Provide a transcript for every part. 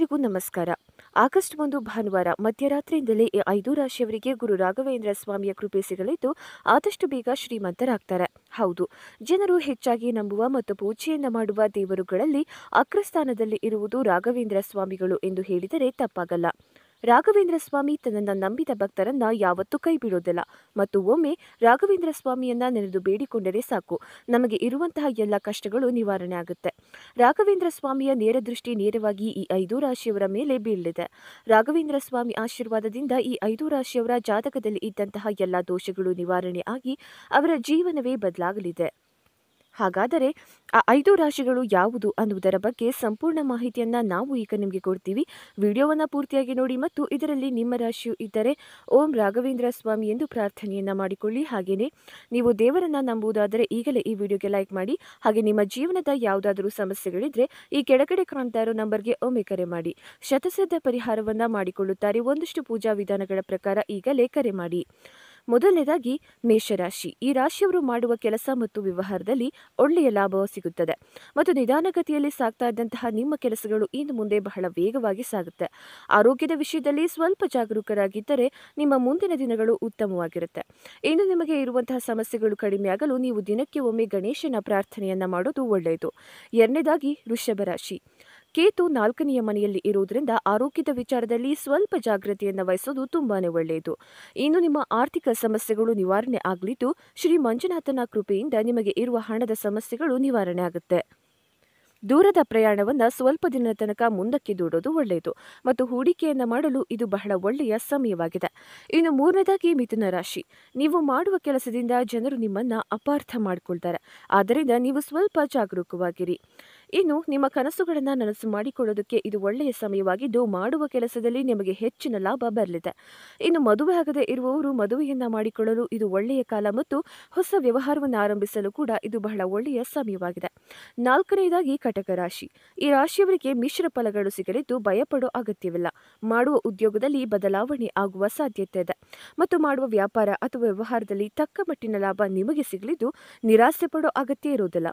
ಎಲ್ಲರಿಗೂ ನಮಸ್ಕಾರ ಆಗಸ್ಟ್ ಒಂದು ಭಾನುವಾರ ಮಧ್ಯರಾತ್ರಿಯಿಂದಲೇ ಈ ಐದು ರಾಶಿಯವರಿಗೆ ಗುರು ರಾಘವೇಂದ್ರ ಸ್ವಾಮಿಯ ಕೃಪೆ ಸಿಗಲಿದ್ದು ಆದಷ್ಟು ಬೇಗ ಶ್ರೀಮಂತರಾಗ್ತಾರೆ ಹೌದು ಜನರು ಹೆಚ್ಚಾಗಿ ನಂಬುವ ಮತ್ತು ಪೂಜೆಯನ್ನ ಮಾಡುವ ದೇವರುಗಳಲ್ಲಿ ಅಗ್ರಸ್ಥಾನದಲ್ಲಿ ಇರುವುದು ರಾಘವೇಂದ್ರ ಸ್ವಾಮಿಗಳು ಎಂದು ಹೇಳಿದರೆ ತಪ್ಪಾಗಲ್ಲ ರಾಘವೇಂದ್ರ ಸ್ವಾಮಿ ತನ್ನನ್ನು ನಂಬಿದ ಭಕ್ತರನ್ನ ಯಾವತ್ತೂ ಕೈ ಬಿಡೋದಿಲ್ಲ ಮತ್ತು ಒಮ್ಮೆ ರಾಘವೇಂದ್ರ ಸ್ವಾಮಿಯನ್ನ ನೆನೆದು ಬೇಡಿಕೊಂಡರೆ ಸಾಕು ನಮಗೆ ಇರುವಂತಹ ಎಲ್ಲ ಕಷ್ಟಗಳು ನಿವಾರಣೆ ಆಗುತ್ತೆ ರಾಘವೇಂದ್ರ ಸ್ವಾಮಿಯ ನೇರ ದೃಷ್ಟಿ ನೇರವಾಗಿ ಈ ಐದು ರಾಶಿಯವರ ಮೇಲೆ ಬೀಳಲಿದೆ ರಾಘವೇಂದ್ರ ಸ್ವಾಮಿ ಆಶೀರ್ವಾದದಿಂದ ಈ ಐದು ರಾಶಿಯವರ ಜಾತಕದಲ್ಲಿ ಇದ್ದಂತಹ ಎಲ್ಲ ದೋಷಗಳು ನಿವಾರಣೆ ಆಗಿ ಅವರ ಜೀವನವೇ ಬದಲಾಗಲಿದೆ ಹಾಗಾದರೆ ಆ ಐದು ರಾಶಿಗಳು ಯಾವುದು ಅನ್ನುವುದರ ಬಗ್ಗೆ ಸಂಪೂರ್ಣ ಮಾಹಿತಿಯನ್ನು ನಾವು ಈಗ ನಿಮಗೆ ಕೊಡ್ತೀವಿ ವಿಡಿಯೋವನ್ನು ಪೂರ್ತಿಯಾಗಿ ನೋಡಿ ಮತ್ತು ಇದರಲ್ಲಿ ನಿಮ್ಮ ರಾಶಿಯು ಇದ್ದರೆ ಓಂ ರಾಘವೇಂದ್ರ ಸ್ವಾಮಿ ಎಂದು ಪ್ರಾರ್ಥನೆಯನ್ನು ಮಾಡಿಕೊಳ್ಳಿ ಹಾಗೆಯೇ ನೀವು ದೇವರನ್ನು ನಂಬುವುದಾದರೆ ಈಗಲೇ ಈ ವಿಡಿಯೋಗೆ ಲೈಕ್ ಮಾಡಿ ಹಾಗೆ ನಿಮ್ಮ ಜೀವನದ ಯಾವುದಾದರೂ ಸಮಸ್ಯೆಗಳಿದ್ದರೆ ಈ ಕೆಳಗಡೆ ಕಾಣ್ತಾ ಇರೋ ನಂಬರ್ಗೆ ಒಮ್ಮೆ ಕರೆ ಮಾಡಿ ಶತಸಿದ್ಧ ಪರಿಹಾರವನ್ನು ಮಾಡಿಕೊಳ್ಳುತ್ತಾರೆ ಒಂದಷ್ಟು ಪೂಜಾ ವಿಧಾನಗಳ ಪ್ರಕಾರ ಈಗಲೇ ಕರೆ ಮಾಡಿ ಮೊದಲನೇದಾಗಿ ಮೇಷರಾಶಿ ಈ ರಾಶಿಯವರು ಮಾಡುವ ಕೆಲಸ ಮತ್ತು ವ್ಯವಹಾರದಲ್ಲಿ ಒಳ್ಳೆಯ ಲಾಭ ಸಿಗುತ್ತದೆ ಮತ್ತು ನಿಧಾನಗತಿಯಲ್ಲಿ ಸಾಗ್ತಾ ಇದ್ದಂತಹ ನಿಮ್ಮ ಕೆಲಸಗಳು ಇನ್ನು ಮುಂದೆ ಬಹಳ ವೇಗವಾಗಿ ಸಾಗುತ್ತೆ ಆರೋಗ್ಯದ ವಿಷಯದಲ್ಲಿ ಸ್ವಲ್ಪ ಜಾಗರೂಕರಾಗಿದ್ದರೆ ನಿಮ್ಮ ಮುಂದಿನ ದಿನಗಳು ಉತ್ತಮವಾಗಿರುತ್ತೆ ಇನ್ನು ನಿಮಗೆ ಇರುವಂತಹ ಸಮಸ್ಯೆಗಳು ಕಡಿಮೆಯಾಗಲು ನೀವು ದಿನಕ್ಕೆ ಒಮ್ಮೆ ಗಣೇಶನ ಪ್ರಾರ್ಥನೆಯನ್ನ ಮಾಡೋದು ಒಳ್ಳೆಯದು ಎರಡನೇದಾಗಿ ವೃಷಭ ರಾಶಿ ಕೇತು ನಾಲ್ಕನೆಯ ಮನೆಯಲ್ಲಿ ಇರುವುದರಿಂದ ಆರೋಗ್ಯದ ವಿಚಾರದಲ್ಲಿ ಸ್ವಲ್ಪ ಜಾಗೃತಿಯನ್ನು ವಹಿಸೋದು ತುಂಬಾನೇ ಒಳ್ಳೆಯದು ಇನ್ನು ನಿಮ್ಮ ಆರ್ಥಿಕ ಸಮಸ್ಯೆಗಳು ನಿವಾರಣೆ ಆಗಲಿದ್ದು ಶ್ರೀ ಮಂಜುನಾಥನ ಕೃಪೆಯಿಂದ ನಿಮಗೆ ಇರುವ ಹಣದ ಸಮಸ್ಯೆಗಳು ನಿವಾರಣೆ ಆಗುತ್ತೆ ದೂರದ ಪ್ರಯಾಣವನ್ನು ಸ್ವಲ್ಪ ದಿನದ ತನಕ ಮುಂದಕ್ಕೆ ದೂಡೋದು ಒಳ್ಳೆಯದು ಮತ್ತು ಹೂಡಿಕೆಯನ್ನು ಮಾಡಲು ಇದು ಬಹಳ ಒಳ್ಳೆಯ ಸಮಯವಾಗಿದೆ ಇನ್ನು ಮೂರನೇದಾಗಿ ಮಿಥುನ ರಾಶಿ ನೀವು ಮಾಡುವ ಕೆಲಸದಿಂದ ಜನರು ನಿಮ್ಮನ್ನು ಅಪಾರ್ಥ ಮಾಡಿಕೊಳ್ತಾರೆ ಆದ್ದರಿಂದ ನೀವು ಸ್ವಲ್ಪ ಜಾಗರೂಕವಾಗಿರಿ ಇನ್ನು ನಿಮ್ಮ ಕನಸುಗಳನ್ನು ನನಸು ಮಾಡಿಕೊಳ್ಳೋದಕ್ಕೆ ಇದು ಒಳ್ಳೆಯ ಸಮಯವಾಗಿದ್ದು ಮಾಡುವ ಕೆಲಸದಲ್ಲಿ ನಿಮಗೆ ಹೆಚ್ಚಿನ ಲಾಭ ಬರಲಿದೆ ಇನ್ನು ಮದುವೆ ಆಗದೆ ಇರುವವರು ಮದುವೆಯನ್ನ ಮಾಡಿಕೊಳ್ಳಲು ಇದು ಒಳ್ಳೆಯ ಕಾಲ ಮತ್ತು ಹೊಸ ವ್ಯವಹಾರವನ್ನು ಆರಂಭಿಸಲು ಕೂಡ ಇದು ಬಹಳ ಒಳ್ಳೆಯ ಸಮಯವಾಗಿದೆ ನಾಲ್ಕನೆಯದಾಗಿ ಕಟಕ ರಾಶಿ ಈ ರಾಶಿಯವರಿಗೆ ಮಿಶ್ರ ಫಲಗಳು ಸಿಗಲಿದ್ದು ಭಯಪಡೋ ಅಗತ್ಯವಿಲ್ಲ ಮಾಡುವ ಉದ್ಯೋಗದಲ್ಲಿ ಬದಲಾವಣೆ ಆಗುವ ಸಾಧ್ಯತೆ ಇದೆ ಮತ್ತು ಮಾಡುವ ವ್ಯಾಪಾರ ಅಥವಾ ವ್ಯವಹಾರದಲ್ಲಿ ತಕ್ಕ ಮಟ್ಟಿನ ಲಾಭ ನಿಮಗೆ ಸಿಗಲಿದ್ದು ನಿರಾಸೆ ಪಡೋ ಅಗತ್ಯ ಇರುವುದಿಲ್ಲ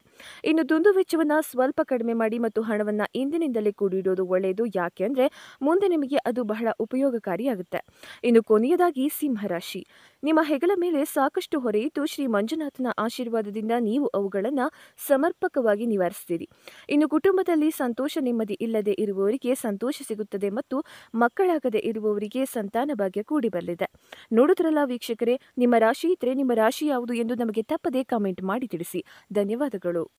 ಇನ್ನು ದುಂದು ವೆಚ್ಚವನ್ನು ಸ್ವಲ್ಪ ಕಡಿಮೆ ಮಾಡಿ ಮತ್ತು ಹಣವನ್ನು ಇಂದಿನಿಂದಲೇ ಕೂಡಿಡೋದು ಒಳ್ಳೆಯದು ಯಾಕೆ ಅಂದರೆ ಮುಂದೆ ನಿಮಗೆ ಅದು ಬಹಳ ಉಪಯೋಗಕಾರಿಯಾಗುತ್ತೆ ಇನ್ನು ಕೊನೆಯದಾಗಿ ಸಿಂಹರಾಶಿ ನಿಮ್ಮ ಹೆಗಲ ಮೇಲೆ ಸಾಕಷ್ಟು ಹೊರೆಯಿತು ಶ್ರೀ ಮಂಜುನಾಥನ ಆಶೀರ್ವಾದದಿಂದ ನೀವು ಅವುಗಳನ್ನು ಸಮರ್ಪಕವಾಗಿ ನಿವಾರಿಸ್ತೀರಿ ಇನ್ನು ಕುಟುಂಬದಲ್ಲಿ ಸಂತೋಷ ನೆಮ್ಮದಿ ಇಲ್ಲದೆ ಇರುವವರಿಗೆ ಸಂತೋಷ ಸಿಗುತ್ತದೆ ಮತ್ತು ಮಕ್ಕಳಾಗದೆ ಇರುವವರಿಗೆ ಸಂತಾನ ಭಾಗ್ಯ ಕೂಡಿ ಬರಲಿದೆ ನೋಡಿದ್ರಲ್ಲ ವೀಕ್ಷಕರೇ ನಿಮ್ಮ ರಾಶಿ ಇದ್ರೆ ನಿಮ್ಮ ರಾಶಿ ಯಾವುದು ಎಂದು ನಮಗೆ ತಪ್ಪದೇ ಕಾಮೆಂಟ್ ಮಾಡಿ ತಿಳಿಸಿ ಧನ್ಯವಾದಗಳು